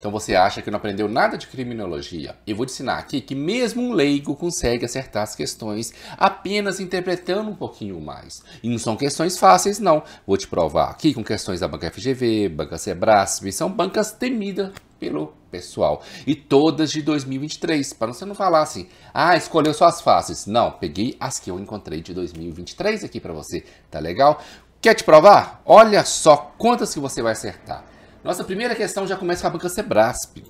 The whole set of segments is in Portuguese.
Então você acha que não aprendeu nada de criminologia? Eu vou te ensinar aqui que mesmo um leigo consegue acertar as questões apenas interpretando um pouquinho mais. E não são questões fáceis, não. Vou te provar aqui com questões da Banca FGV, Banca Sebrasp, são bancas temidas pelo pessoal. E todas de 2023, para você não falar assim, ah, escolheu só as fáceis. Não, peguei as que eu encontrei de 2023 aqui para você, tá legal? Quer te provar? Olha só quantas que você vai acertar. Nossa primeira questão já começa com a banca Sebrasp.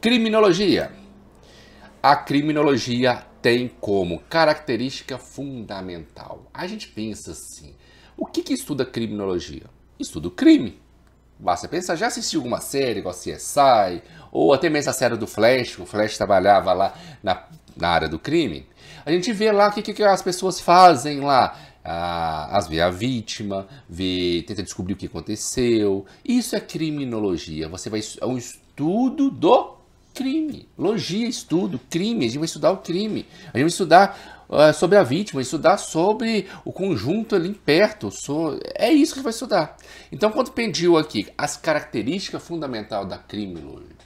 Criminologia. A criminologia tem como característica fundamental. A gente pensa assim: o que, que estuda criminologia? Estuda o crime. Basta pensar, já assistiu alguma série, igual CSI, ou até mesmo a série do Flash, o Flash trabalhava lá na, na área do crime. A gente vê lá o que, que as pessoas fazem lá ah, às a vítima, ver tenta descobrir o que aconteceu. Isso é criminologia. Você vai é um estudo do crime. Logia, estudo, crime. A gente vai estudar o crime. A gente vai estudar uh, sobre a vítima, estudar sobre o conjunto ali perto. So... É isso que vai estudar. Então, quando pediu aqui as características fundamentais da criminologia,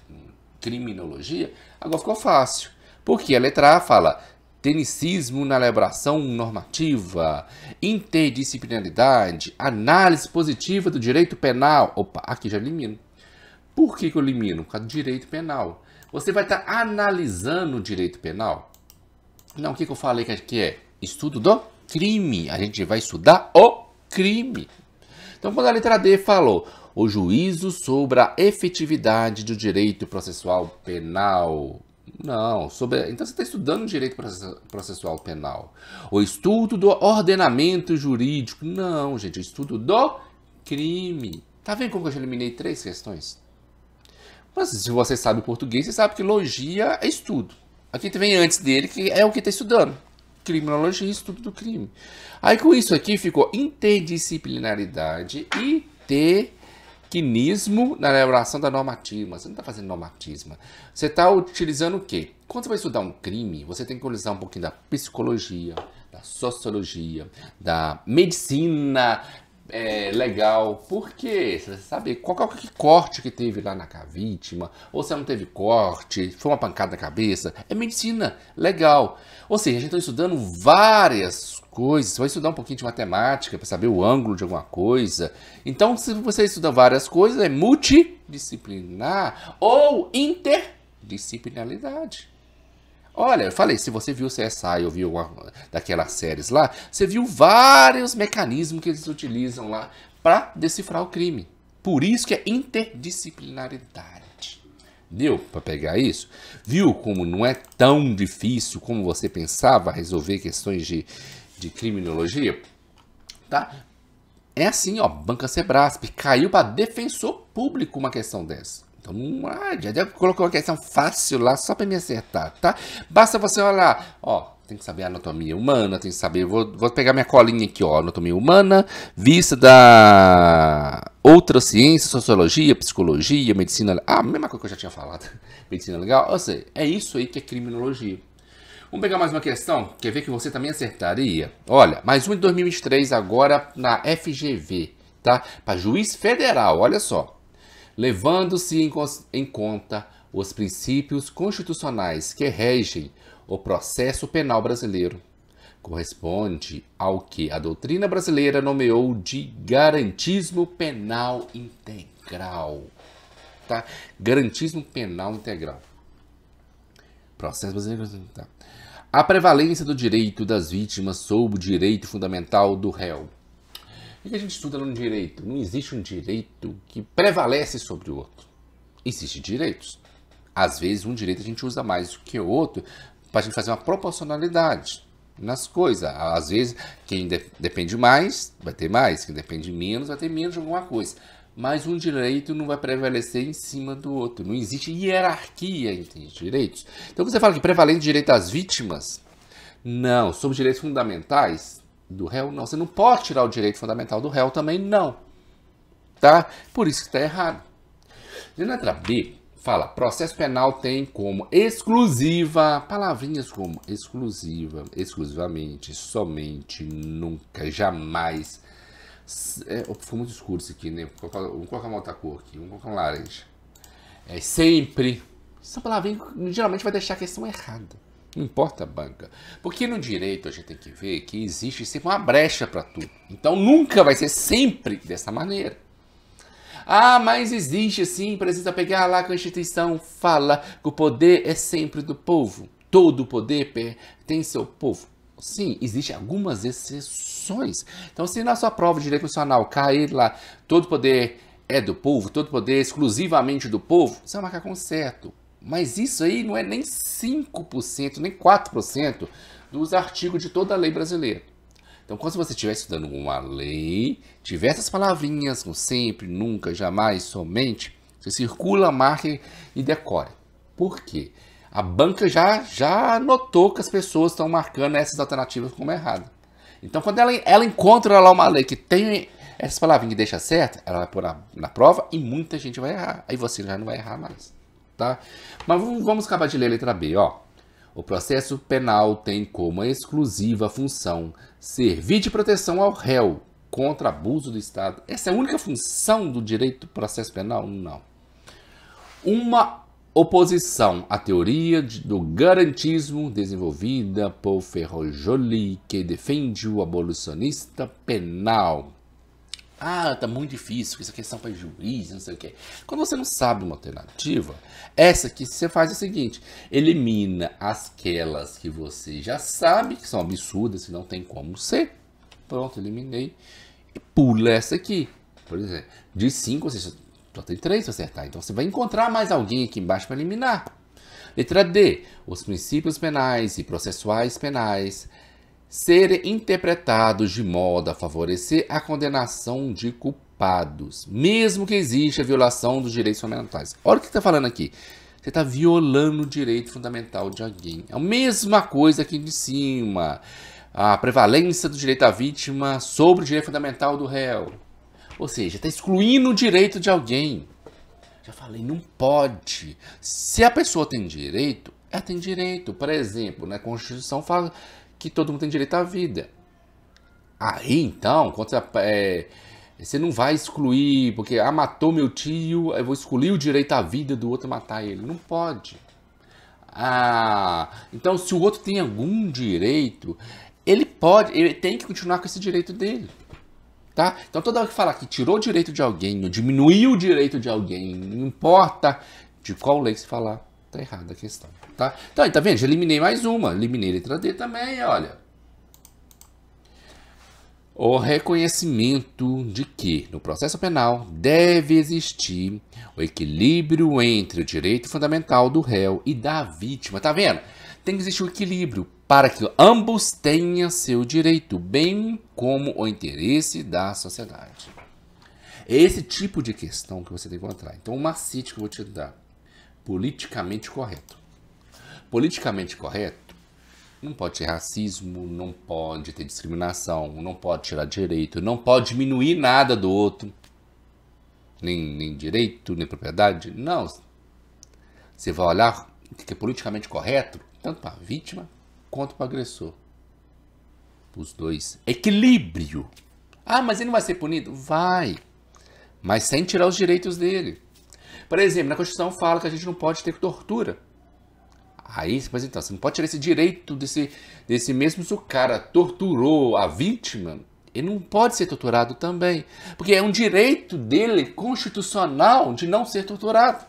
criminologia, agora ficou fácil. Porque a letra A fala tecnicismo na elaboração normativa, interdisciplinaridade, análise positiva do direito penal. Opa, aqui já elimino. Por que, que eu elimino? Por causa do direito penal. Você vai estar tá analisando o direito penal? Não, o que, que eu falei que aqui é, é? Estudo do crime. A gente vai estudar o crime. Então, quando a letra D falou o juízo sobre a efetividade do direito processual penal, não, sobre, então você está estudando direito processual penal. O estudo do ordenamento jurídico. Não, gente, estudo do crime. Tá vendo como eu já eliminei três questões? Mas se você sabe português, você sabe que logia é estudo. Aqui vem antes dele, que é o que está estudando. Criminologia e estudo do crime. Aí com isso aqui ficou interdisciplinaridade e ter arquinismo na elaboração da normativa. Você não está fazendo normatismo. Você está utilizando o quê? Quando você vai estudar um crime, você tem que utilizar um pouquinho da psicologia, da sociologia, da medicina é, legal. Por quê? Você saber qual, qual que corte que teve lá na vítima, ou se não teve corte, foi uma pancada na cabeça. É medicina legal. Ou seja, a gente está estudando várias coisas, vai estudar um pouquinho de matemática para saber o ângulo de alguma coisa. Então, se você estuda várias coisas, é multidisciplinar ou interdisciplinaridade. Olha, eu falei, se você viu o CSI ou viu alguma daquelas séries lá, você viu vários mecanismos que eles utilizam lá para decifrar o crime. Por isso que é interdisciplinaridade. Deu para pegar isso? Viu como não é tão difícil como você pensava resolver questões de, de criminologia, tá? É assim, ó, Banca Sebrasp caiu para defensor público uma questão dessa. Então, ah, já colocou colocar uma questão fácil lá só para me acertar, tá? Basta você olhar, ó, tem que saber anatomia humana, tem que saber, vou, vou pegar minha colinha aqui, ó, anatomia humana, vista da outra ciência, sociologia, psicologia, medicina, ah, mesma coisa que eu já tinha falado, medicina legal, ou seja, é isso aí que é criminologia. Vamos pegar mais uma questão, quer ver que você também acertaria? Olha, mais um de 2023 agora na FGV, tá? Para juiz federal, olha só. Levando-se em, em conta os princípios constitucionais que regem o processo penal brasileiro, corresponde ao que a doutrina brasileira nomeou de garantismo penal integral. Tá? Garantismo penal integral. Processo brasileiro. É tá. A prevalência do direito das vítimas sob o direito fundamental do réu. O que a gente estuda no direito? Não existe um direito que prevalece sobre o outro. Existem direitos. Às vezes, um direito a gente usa mais do que o outro para a gente fazer uma proporcionalidade nas coisas. Às vezes, quem de depende mais vai ter mais, quem depende menos vai ter menos de alguma coisa mas um direito não vai prevalecer em cima do outro. Não existe hierarquia entre direitos. Então você fala que prevalente direito às vítimas? Não. Sobre direitos fundamentais do réu, não. Você não pode tirar o direito fundamental do réu também, não. Tá? Por isso que está errado. E letra B, fala, processo penal tem como exclusiva, palavrinhas como exclusiva, exclusivamente, somente, nunca, jamais, é, foi muito escuro isso aqui, né? Vou colocar, uma outra cor aqui, vou colocar um laranja. É sempre. Essa palavrinha geralmente vai deixar a questão errada. Não importa a banca. Porque no direito a gente tem que ver que existe sempre uma brecha para tudo. Então nunca vai ser sempre dessa maneira. Ah, mas existe sim precisa pegar lá que a Constituição fala que o poder é sempre do povo. Todo o poder pertence ao povo. Sim, existem algumas exceções. Então, se na sua prova de direito constitucional cair lá todo poder é do povo, todo poder é exclusivamente do povo, você vai é marcar com certo. Mas isso aí não é nem 5%, nem 4% dos artigos de toda a lei brasileira. Então, quando você estiver estudando uma lei, tiver essas palavrinhas com sempre, nunca, jamais, somente, você circula, marque e decore. Por quê? A banca já, já notou que as pessoas estão marcando essas alternativas como errada. Então, quando ela, ela encontra lá uma lei que tem essas palavrinhas que deixa certa, ela vai pôr na, na, prova e muita gente vai errar. Aí você já não vai errar mais. Tá? Mas vamos acabar de ler a letra B. Ó. O processo penal tem como exclusiva função servir de proteção ao réu contra abuso do Estado. Essa é a única função do direito do processo penal? Não. Uma oposição à teoria do garantismo desenvolvida por Ferrojoli, que defende o abolicionista penal. Ah, tá muito difícil, essa questão é para juiz, não sei o quê. Quando você não sabe uma alternativa, essa que você faz é o seguinte: elimina aquelas que você já sabe que são absurdas, que não tem como ser. Pronto, eliminei. E pula essa aqui. Por exemplo, de 5 só então, tem três para acertar. Então você vai encontrar mais alguém aqui embaixo para eliminar. Letra D. Os princípios penais e processuais penais serem interpretados de modo a favorecer a condenação de culpados, mesmo que exista violação dos direitos fundamentais. Olha o que está falando aqui. Você está violando o direito fundamental de alguém. É a mesma coisa aqui de cima. A prevalência do direito à vítima sobre o direito fundamental do réu. Ou seja, está excluindo o direito de alguém. Já falei, não pode. Se a pessoa tem direito, ela tem direito. Por exemplo, na né, Constituição fala que todo mundo tem direito à vida. Aí então, contra você, é, você não vai excluir, porque ah, matou meu tio, eu vou excluir o direito à vida do outro matar ele. Não pode. Ah, então se o outro tem algum direito, ele pode, ele tem que continuar com esse direito dele. Tá? Então toda hora que falar que tirou o direito de alguém ou diminuiu o direito de alguém, não importa de qual lei se falar, tá errada a questão, tá? Então, aí, tá vendo? Já eliminei mais uma, eliminei a letra D também, olha. O reconhecimento de que, no processo penal, deve existir o equilíbrio entre o direito fundamental do réu e da vítima. Tá vendo? Tem que existir um equilíbrio para que ambos tenham seu direito, bem como o interesse da sociedade. É esse tipo de questão que você tem que encontrar. Então, o macete que eu vou te dar. Politicamente correto. Politicamente correto não pode ter racismo, não pode ter discriminação, não pode tirar direito, não pode diminuir nada do outro. Nem, nem direito, nem propriedade. Não. Você vai olhar o que é politicamente correto, tanto para a vítima contra para o agressor. Os dois. Equilíbrio. Ah, mas ele não vai ser punido? Vai. Mas sem tirar os direitos dele. Por exemplo, na Constituição fala que a gente não pode ter tortura. Aí, mas então, você não pode tirar esse direito desse, desse mesmo se o cara torturou a vítima, ele não pode ser torturado também. Porque é um direito dele constitucional de não ser torturado.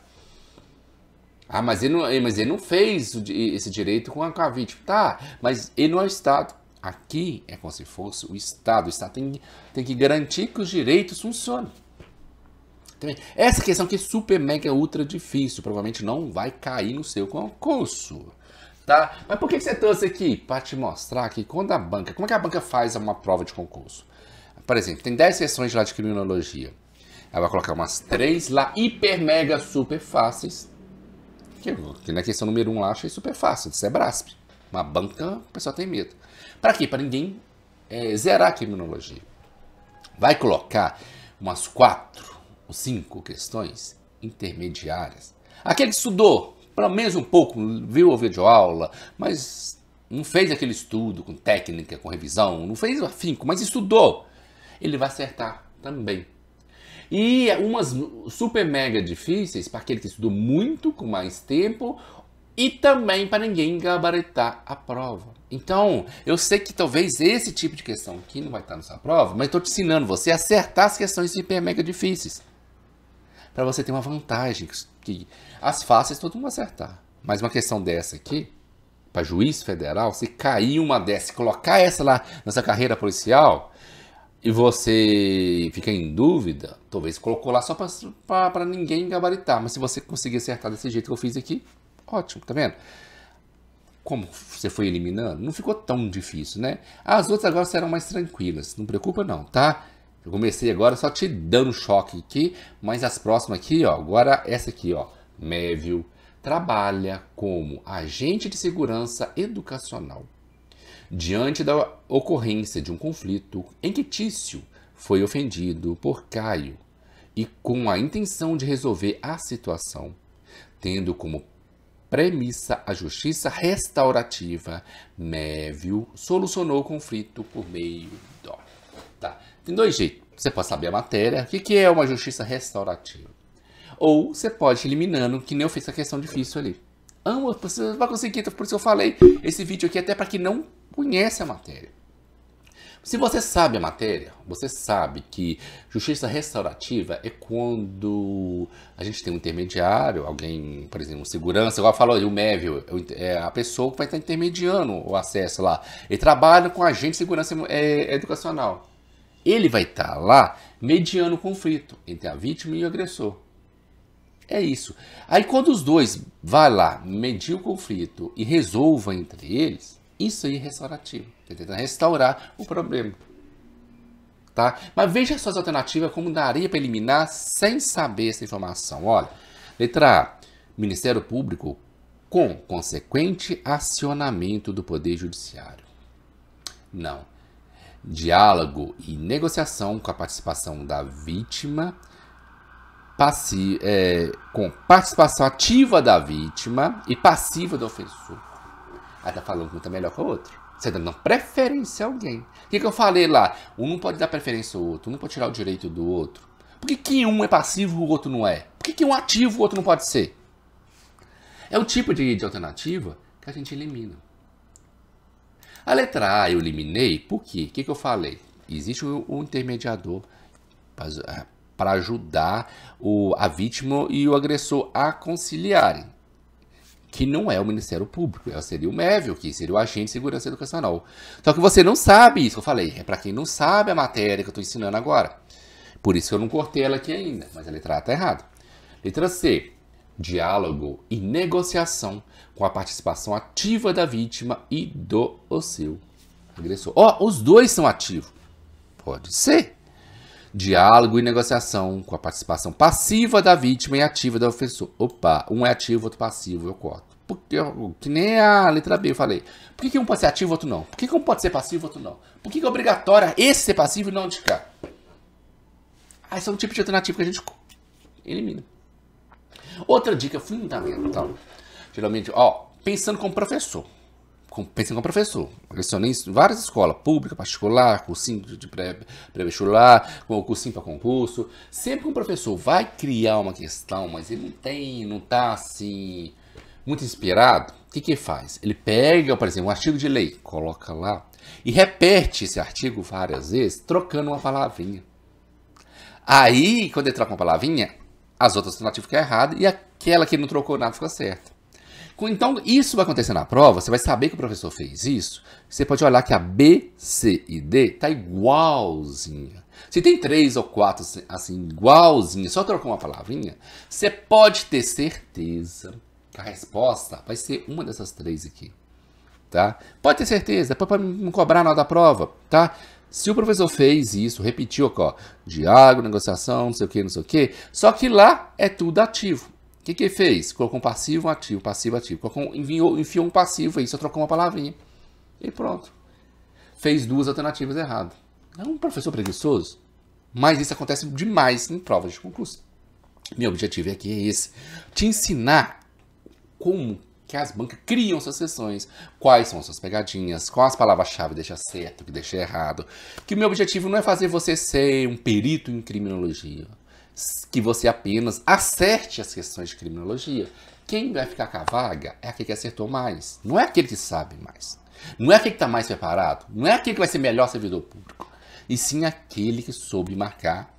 Ah, mas ele não, eh, mas ele não fez esse direito com a, com a vítima. Tá, mas ele não é o Estado. Aqui é como se fosse o Estado. O Estado tem, tem que garantir que os direitos funcionem. Tá Essa questão que é super, mega, ultra difícil, provavelmente não vai cair no seu concurso. Tá? Mas por que você trouxe aqui? Para te mostrar que quando a banca. Como é que a banca faz uma prova de concurso? Por exemplo, tem 10 sessões lá de criminologia. Ela vai colocar umas 3 lá, hiper, mega, super fáceis que, que na questão número um lá achei super fácil, isso é Brasp. Uma banca, o pessoal tem medo. Para quê? Para ninguém é, zerar a criminologia. Vai colocar umas quatro ou cinco questões intermediárias. Aquele que estudou, pelo menos um pouco, viu a aula mas não fez aquele estudo com técnica, com revisão, não fez afinco, mas estudou, ele vai acertar também. E umas super mega difíceis para aquele que estudou muito, com mais tempo, e também para ninguém gabaritar a prova. Então, eu sei que talvez esse tipo de questão aqui não vai estar na sua prova, mas estou te ensinando você a acertar as questões super mega difíceis. Para você ter uma vantagem, que as fáceis todo mundo acertar. Mas uma questão dessa aqui, para juiz federal, se cair uma dessa, colocar essa lá nessa carreira policial, e você fica em dúvida, talvez colocou lá só para ninguém gabaritar, mas se você conseguir acertar desse jeito que eu fiz aqui, ótimo, tá vendo? Como você foi eliminando, não ficou tão difícil, né? As outras agora serão mais tranquilas, não preocupa não, tá? Eu comecei agora só te dando choque aqui, mas as próximas aqui, ó, agora essa aqui, ó, Mévio, trabalha como agente de segurança educacional diante da ocorrência de um conflito em que Tício foi ofendido por Caio e com a intenção de resolver a situação, tendo como premissa a justiça restaurativa, Mévio solucionou o conflito por meio do. Tá. Tem dois jeitos. Você pode saber a matéria, o que é uma justiça restaurativa. Ou você pode ir eliminando, que nem eu fiz a questão difícil ali. Amo você vai conseguir, por isso eu falei, esse vídeo aqui é até para que não conhece a matéria. Se você sabe a matéria, você sabe que justiça restaurativa é quando a gente tem um intermediário, alguém, por exemplo, um segurança, igual falou o Mévio, é, é a pessoa que vai estar intermediando o acesso lá. Ele trabalha com agente de segurança é, é educacional. Ele vai estar lá mediando o conflito entre a vítima e o agressor. É isso. Aí quando os dois vão lá medir o conflito e resolvam entre eles, isso aí é restaurativo. tentando restaurar o problema. Tá? Mas veja suas alternativas como daria para eliminar sem saber essa informação. Olha, letra A. Ministério Público com consequente acionamento do Poder Judiciário. Não. Diálogo e negociação com a participação da vítima, passi é, com participação ativa da vítima e passiva do ofensor. Aí tá falando que um tá melhor que o outro. Você tá dando preferência a alguém. O que, que eu falei lá? Um não pode dar preferência ao outro, um não pode tirar o direito do outro. Por que, que um é passivo e o outro não é? Por que, que um é ativo e o outro não pode ser? É o tipo de, de alternativa que a gente elimina. A letra A eu eliminei por quê? O que, que eu falei? Existe um intermediador para ajudar o, a vítima e o agressor a conciliarem que não é o Ministério Público, seria o MEVIL, que seria o Agente de Segurança Educacional. Só que você não sabe isso que eu falei, é para quem não sabe a matéria que eu estou ensinando agora. Por isso eu não cortei ela aqui ainda, mas a letra A está errada. Letra C, diálogo e negociação com a participação ativa da vítima e do seu agressor. Ó, oh, os dois são ativos. Pode ser diálogo e negociação com a participação passiva da vítima e ativa do ofensora. Opa, um é ativo, outro passivo, eu corto. Porque, que nem a letra B eu falei. Por que, que um pode ser ativo, outro não? Por que, que um pode ser passivo, outro não? Por que, que é obrigatório esse ser passivo e não de cá? Aí ah, são é um tipo de alternativa que a gente elimina. Outra dica fundamental. Geralmente, ó, pensando como professor pensem como professor. Eu lecionei em várias escolas, pública, particular, cursinho de pré-vestibular, pré cursinho para concurso. Sempre que um professor vai criar uma questão, mas ele não tem, não está assim, muito inspirado, o que, que ele faz? Ele pega, por exemplo, um artigo de lei, coloca lá e repete esse artigo várias vezes, trocando uma palavrinha. Aí, quando ele troca uma palavrinha, as outras alternativas ficam erradas e aquela que ele não trocou nada fica certa. Então, isso vai acontecer na prova, você vai saber que o professor fez isso. Você pode olhar que a B, C e D tá igualzinha. Se tem três ou quatro assim, igualzinha, só trocou uma palavrinha, você pode ter certeza que a resposta vai ser uma dessas três aqui. Tá? Pode ter certeza, depois pode me cobrar hora da prova, tá? Se o professor fez isso, repetiu, ó, diálogo, negociação, não sei o que, não sei o que, só que lá é tudo ativo que, que ele fez? Colocou um passivo, um ativo, passivo, ativo. Colocou, um, enviou, enfiou um passivo aí, só trocou uma palavrinha. E pronto. Fez duas alternativas erradas. É um professor preguiçoso? Mas isso acontece demais em provas de concurso. Meu objetivo aqui é, é esse: te ensinar como que as bancas criam suas sessões, quais são suas pegadinhas, quais as palavras-chave deixa certo, que deixa errado. Que o meu objetivo não é fazer você ser um perito em criminologia que você apenas acerte as questões de criminologia. Quem vai ficar com a vaga é aquele que acertou mais, não é aquele que sabe mais, não é aquele que está mais preparado, não é aquele que vai ser melhor servidor público, e sim aquele que soube marcar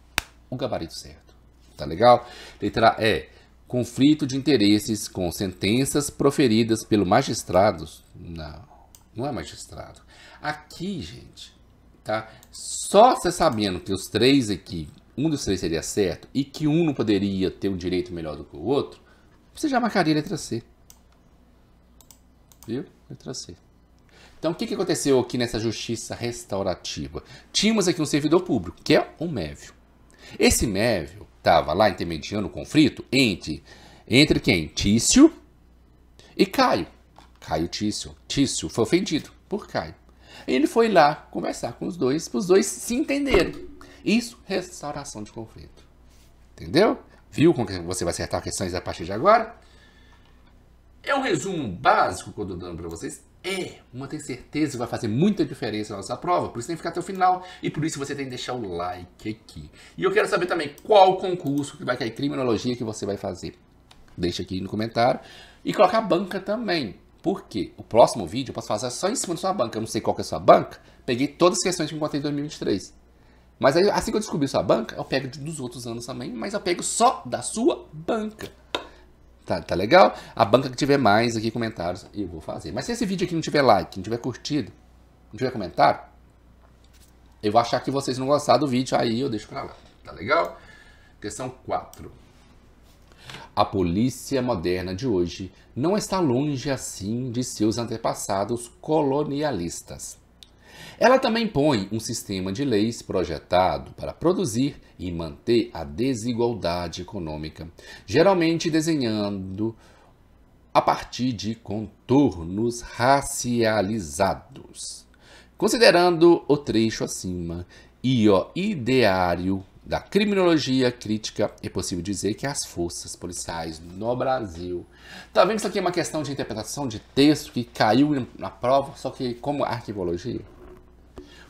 o gabarito certo. Tá legal? Letra E. Conflito de interesses com sentenças proferidas pelo magistrado. Não, não é magistrado. Aqui, gente, tá? Só você sabendo que os três aqui um dos três seria certo e que um não poderia ter um direito melhor do que o outro, você já marcaria a letra C. Viu? Letra C. Então, o que, que aconteceu aqui nessa justiça restaurativa? Tínhamos aqui um servidor público, que é um mévio. Esse mévio estava lá intermediando o conflito entre, entre quem? Tício e Caio. Caio Tício. Tício foi ofendido por Caio. Ele foi lá conversar com os dois, para os dois se entenderem. Isso, restauração de conflito. Entendeu? Viu como você vai acertar questões a partir de agora? É um resumo básico que eu estou dando para vocês. É, uma tem certeza que vai fazer muita diferença na nossa prova, por isso tem que ficar até o final e por isso você tem que deixar o like aqui. E eu quero saber também qual concurso que vai cair criminologia que você vai fazer. Deixa aqui no comentário. E coloca a banca também. Porque o próximo vídeo eu posso fazer só em cima da sua banca. Eu não sei qual que é a sua banca. Peguei todas as questões que encontrei em 2023. Mas aí, assim que eu descobri sua banca, eu pego dos outros anos também, mas eu pego só da sua banca. Tá, tá legal? A banca que tiver mais aqui comentários, eu vou fazer. Mas se esse vídeo aqui não tiver like, não tiver curtido, não tiver comentário, eu vou achar que vocês não gostaram do vídeo, aí eu deixo pra lá. Tá legal? Questão 4. A polícia moderna de hoje não está longe assim de seus antepassados colonialistas. Ela também põe um sistema de leis projetado para produzir e manter a desigualdade econômica, geralmente desenhando a partir de contornos racializados. Considerando o trecho acima e o ideário da criminologia crítica, é possível dizer que as forças policiais no Brasil. Talvez tá isso aqui é uma questão de interpretação de texto que caiu na prova, só que como arquivologia.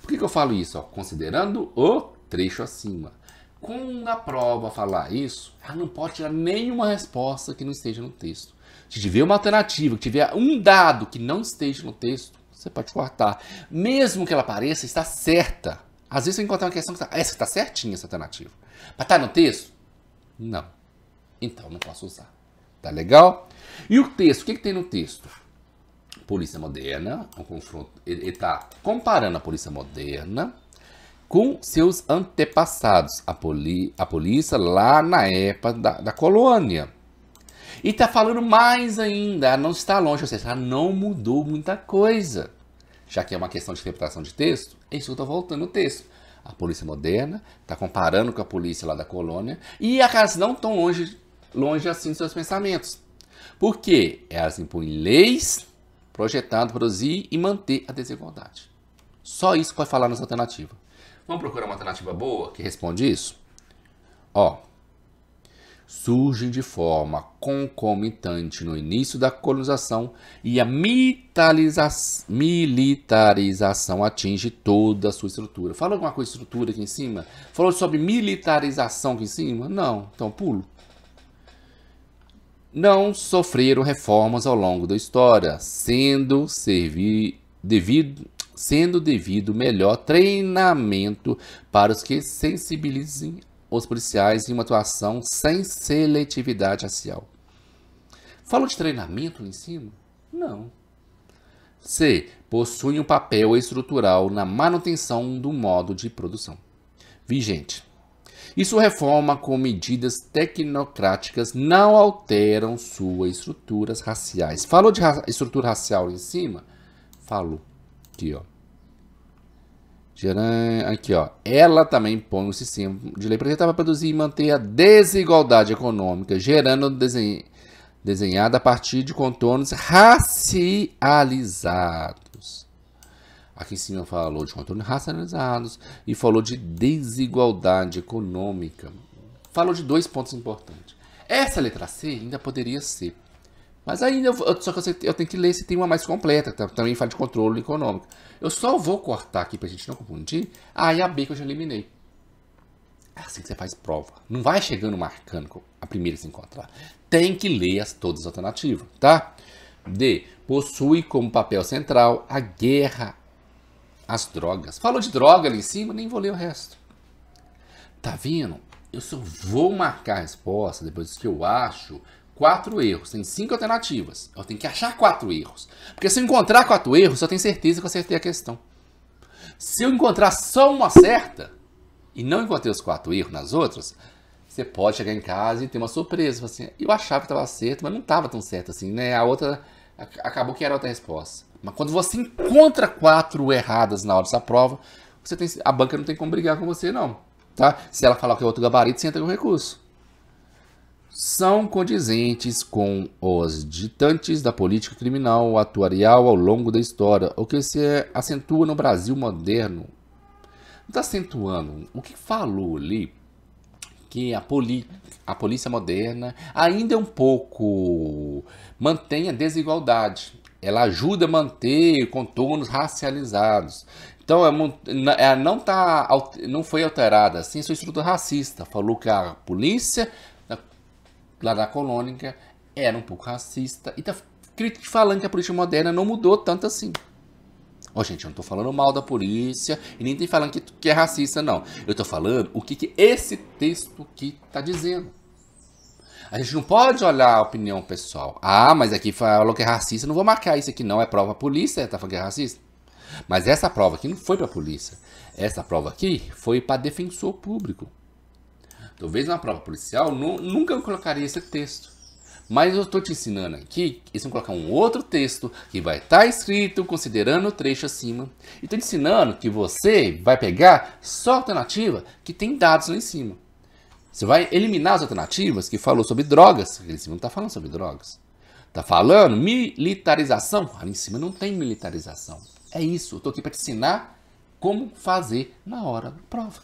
Por que, que eu falo isso? Ó, considerando o trecho acima. Quando a prova falar isso, ela não pode tirar nenhuma resposta que não esteja no texto. Se tiver uma alternativa, que tiver um dado que não esteja no texto, você pode cortar. Mesmo que ela pareça, está certa. Às vezes você encontrar uma questão que está, essa está certinha, essa alternativa. Mas está no texto? Não. Então não posso usar. Tá legal? E o texto? O que, que tem no texto? polícia moderna, um confronto, ele está comparando a polícia moderna com seus antepassados, a, poli, a polícia lá na época da, da colônia. E está falando mais ainda, não está longe, ou seja, não mudou muita coisa. Já que é uma questão de interpretação de texto, é isso que eu estou voltando no texto. A polícia moderna está comparando com a polícia lá da colônia e elas não estão longe, longe assim dos seus pensamentos. Por quê? elas impõem leis projetado, produzir e manter a desigualdade. Só isso vai falar nas alternativas. Vamos procurar uma alternativa boa que responde isso? Ó, surgem de forma concomitante no início da colonização e a militarização atinge toda a sua estrutura. Falou alguma coisa de estrutura aqui em cima? Falou sobre militarização aqui em cima? Não, então pulo não sofreram reformas ao longo da história, sendo, servi, devido, sendo devido melhor treinamento para os que sensibilizem os policiais em uma atuação sem seletividade racial. Falo de treinamento no ensino? Não. C. Possui um papel estrutural na manutenção do modo de produção vigente. Isso reforma com medidas tecnocráticas não alteram suas estruturas raciais. Falou de ra estrutura racial em cima? Falou. Aqui, ó. Aqui, ó. Ela também põe um sistema de lei projetada para produzir e manter a desigualdade econômica, gerando desenho desenhada a partir de contornos racializados. Aqui em cima falou de controle racionalizados e falou de desigualdade econômica. Falou de dois pontos importantes. Essa letra C ainda poderia ser. Mas ainda, eu, só que eu, tenho que ler se tem uma mais completa, tá? também fala de controle econômico. Eu só vou cortar aqui para a gente não confundir a e a B que eu já eliminei. É assim que você faz prova. Não vai chegando marcando a primeira que se encontrar. Tem que ler as, todas as alternativas, tá? D. Possui como papel central a guerra as drogas. Falou de droga ali em cima, nem vou ler o resto. Tá vendo? Eu só vou marcar a resposta depois que eu acho quatro erros. Tem cinco alternativas. Eu tenho que achar quatro erros. Porque se eu encontrar quatro erros, eu tenho certeza que eu acertei a questão. Se eu encontrar só uma certa e não encontrei os quatro erros nas outras, você pode chegar em casa e ter uma surpresa. Assim, eu achava que estava certo, mas não estava tão certo assim, né? A outra acabou que era outra resposta. Mas quando você encontra quatro erradas na hora dessa prova, você tem, a banca não tem como brigar com você, não. Tá? Se ela falar que é outro gabarito, você entra com recurso. São condizentes com os ditantes da política criminal atuarial ao longo da história, o que se acentua no Brasil moderno. Não está acentuando. O que falou ali que a, poli a polícia moderna ainda é um pouco mantém a desigualdade. Ela ajuda a manter contornos racializados. Então, é ela não, tá, não foi alterada assim sua estrutura racista. Falou que a polícia lá da colônia era um pouco racista e está falando que a polícia moderna não mudou tanto assim. Ó, oh, gente, eu não estou falando mal da polícia e nem tem falando que, que é racista, não. Eu estou falando o que, que esse texto aqui está dizendo. A gente não pode olhar a opinião pessoal. Ah, mas aqui falou que é racista, não vou marcar isso aqui não, é prova polícia, tá falando que é racista. Mas essa prova aqui não foi para a polícia. Essa prova aqui foi para defensor público. Talvez na prova policial não, nunca eu colocaria esse texto. Mas eu estou te ensinando aqui, eles vão colocar um outro texto que vai estar tá escrito considerando o trecho acima. E tô te ensinando que você vai pegar só a alternativa que tem dados lá em cima. Você vai eliminar as alternativas que falou sobre drogas. Ali em cima não está falando sobre drogas. Está falando militarização. Ali em cima não tem militarização. É isso. Eu estou aqui para te ensinar como fazer na hora da prova.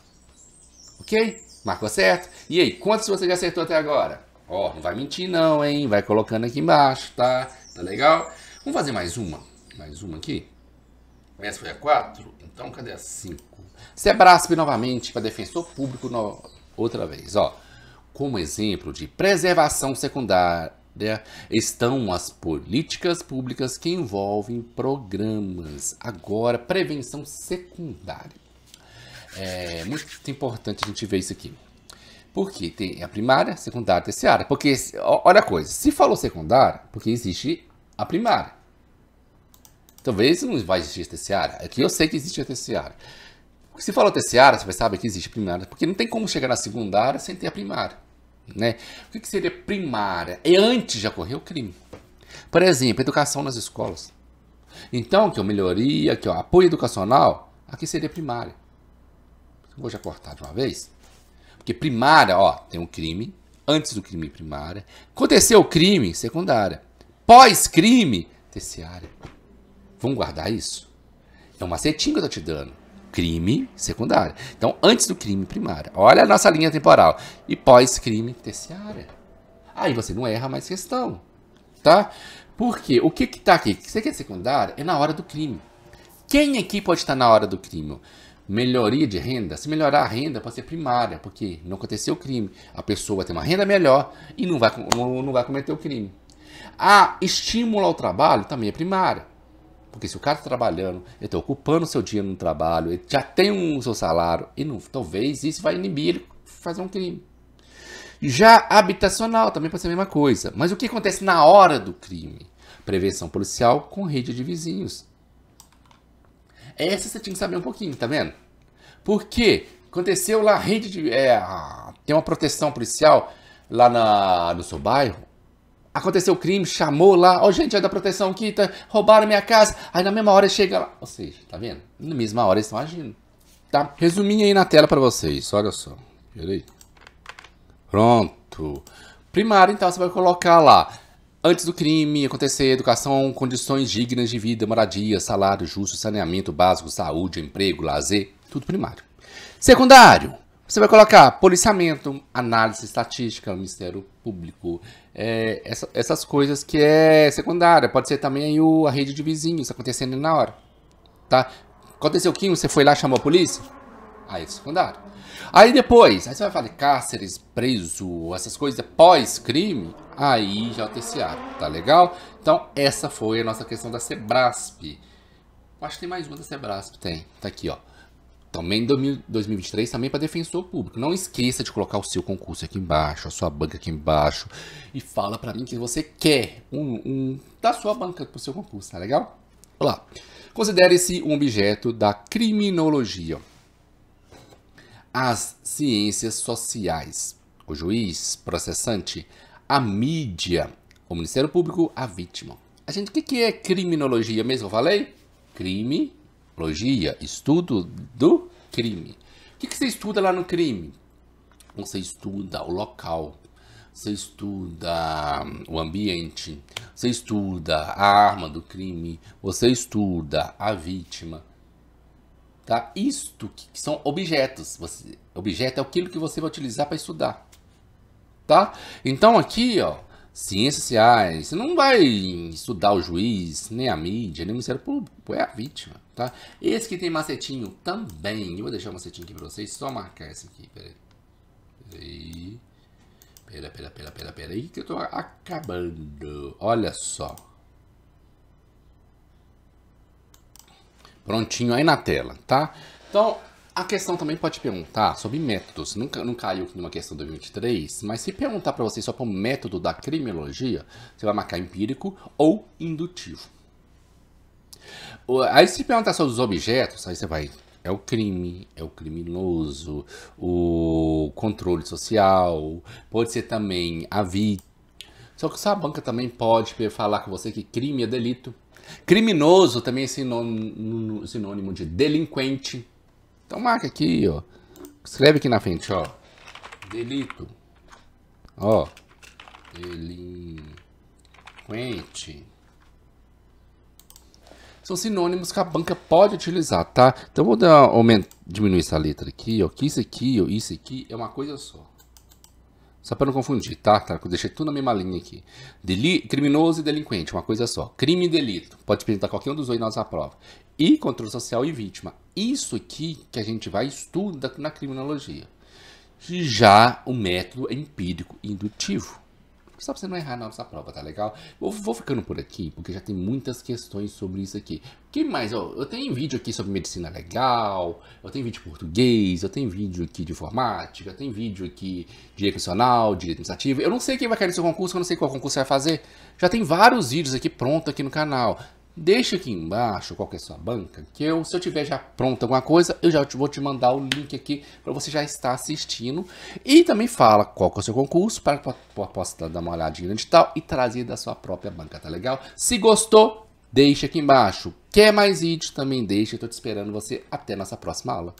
Ok? Marcou certo? E aí, quantos você já acertou até agora? Ó, oh, não vai mentir não, hein? Vai colocando aqui embaixo, tá? Tá legal? Vamos fazer mais uma. Mais uma aqui. Essa foi a 4. Então, cadê a 5? Sebrasp novamente para defensor público no outra vez, ó. Como exemplo de preservação secundária estão as políticas públicas que envolvem programas. Agora, prevenção secundária. É muito importante a gente ver isso aqui. Porque tem a primária, secundária, e terciária. Porque, olha a coisa, se falou secundária, porque existe a primária. Talvez não vai existir a terciária. Aqui é eu sei que existe a terciária. Se fala terciária, você sabe que existe primária, porque não tem como chegar na secundária sem ter a primária. Né? O que seria primária? É antes de ocorrer o crime. Por exemplo, educação nas escolas. Então, que eu é melhoria, que é o apoio educacional, aqui seria primária. Vou já cortar de uma vez. Porque primária, ó, tem um crime, antes do crime primária. Aconteceu o crime, secundária. Pós-crime, terciária. Vamos guardar isso? É um macetinho que eu tô te dando crime secundário. Então, antes do crime primário. Olha a nossa linha temporal. E pós-crime terciária. Aí você não erra mais questão, tá? Porque o que que tá aqui? Você quer é secundário? É na hora do crime. Quem aqui pode estar na hora do crime? Melhoria de renda? Se melhorar a renda, pode ser primária, porque não aconteceu o crime. A pessoa vai ter uma renda melhor e não vai, não, não vai cometer o crime. A estímulo ao trabalho também é primária. Porque se o cara está trabalhando, ele está ocupando seu dia no trabalho, ele já tem o seu salário, e não, talvez isso vai inibir ele fazer um crime. Já habitacional também pode ser a mesma coisa. Mas o que acontece na hora do crime? Prevenção policial com rede de vizinhos. Essa você tinha que saber um pouquinho, tá vendo? Porque aconteceu lá, rede de. É, tem uma proteção policial lá na, no seu bairro aconteceu o crime, chamou lá, ó oh, gente, é da proteção tá roubaram minha casa, aí na mesma hora chega lá. Ou seja, tá vendo? Na mesma hora eles estão agindo. Tá? Resuminho aí na tela para vocês, olha só. Peraí. Pronto. Primário, então, você vai colocar lá. Antes do crime acontecer, educação, condições dignas de vida, moradia, salário justo, saneamento básico, saúde, emprego, lazer, tudo primário. Secundário, você vai colocar policiamento, análise estatística, Ministério Público, é, essa, essas coisas que é secundária. Pode ser também aí o, a rede de vizinhos acontecendo na hora. Tá? Aconteceu o quê? você foi lá chamou a polícia? Aí é secundário. Aí depois, aí você vai falar de cárceres, preso, essas coisas pós-crime, aí já é o terciário, tá legal? Então essa foi a nossa questão da Sebrasp. Acho que tem mais uma da Sebrasp, tem. Tá aqui, ó também em 2023 também para defensor público. Não esqueça de colocar o seu concurso aqui embaixo, a sua banca aqui embaixo e fala para mim que você quer um, um da sua banca para o seu concurso, tá legal? Olá. Considere-se um objeto da criminologia. As ciências sociais, o juiz, processante, a mídia, o Ministério Público, a vítima. A gente, o que, que é criminologia mesmo? Eu falei? Crime criminologia, estudo do crime. O que, que você estuda lá no crime? Você estuda o local, você estuda hum, o ambiente, você estuda a arma do crime, você estuda a vítima. Tá? Isto que são objetos. Você, objeto é aquilo que você vai utilizar para estudar. Tá? Então aqui, ó, ciências sociais, você não vai estudar o juiz, nem a mídia, nem o Ministério Público, é a vítima tá? Esse que tem macetinho também. Eu vou deixar o macetinho aqui pra vocês, só marcar esse aqui, peraí. Peraí. Pera, pera, pera, pera, pera aí que eu tô acabando. Olha só. Prontinho aí na tela, tá? Então, a questão também pode perguntar sobre métodos. Nunca não caiu numa questão do 23, mas se perguntar para você só para o método da criminologia, você vai marcar empírico ou indutivo. Aí se perguntar sobre os objetos, aí você vai. É o crime, é o criminoso, o controle social, pode ser também a vi Só que essa banca também pode falar com você que crime é delito. Criminoso também é sinônimo, sinônimo de delinquente. Então marca aqui, ó. Escreve aqui na frente, ó. Delito. Ó. Delinquente são sinônimos que a banca pode utilizar, tá? Então vou dar aumento, diminuir essa letra aqui, ó, que isso aqui, ó, isso aqui é uma coisa só. Só para não confundir, tá? tá? Eu deixei tudo na mesma linha aqui. Deli criminoso e delinquente, uma coisa só. Crime e delito. Pode apresentar qualquer um dos dois na nossa prova. E controle social e vítima. Isso aqui que a gente vai estudar na criminologia. Já o método é empírico indutivo só para você não errar na nossa prova, tá legal? Vou, vou ficando por aqui, porque já tem muitas questões sobre isso aqui. O que mais? Eu, eu tenho vídeo aqui sobre medicina legal, eu tenho vídeo de português, eu tenho vídeo aqui de informática, eu tenho vídeo aqui de direito nacional, direito administrativo. Eu não sei quem vai cair no seu concurso, eu não sei qual concurso você vai fazer. Já tem vários vídeos aqui pronto aqui no canal. Deixa aqui embaixo qual é a sua banca, que eu, se eu tiver já pronta alguma coisa, eu já te, vou te mandar o link aqui para você já estar assistindo. E também fala qual é o seu concurso, para que possa dar uma olhadinha no tal e trazer da sua própria banca, tá legal? Se gostou, deixa aqui embaixo. Quer mais vídeos, também deixa. Estou te esperando você até nossa próxima aula.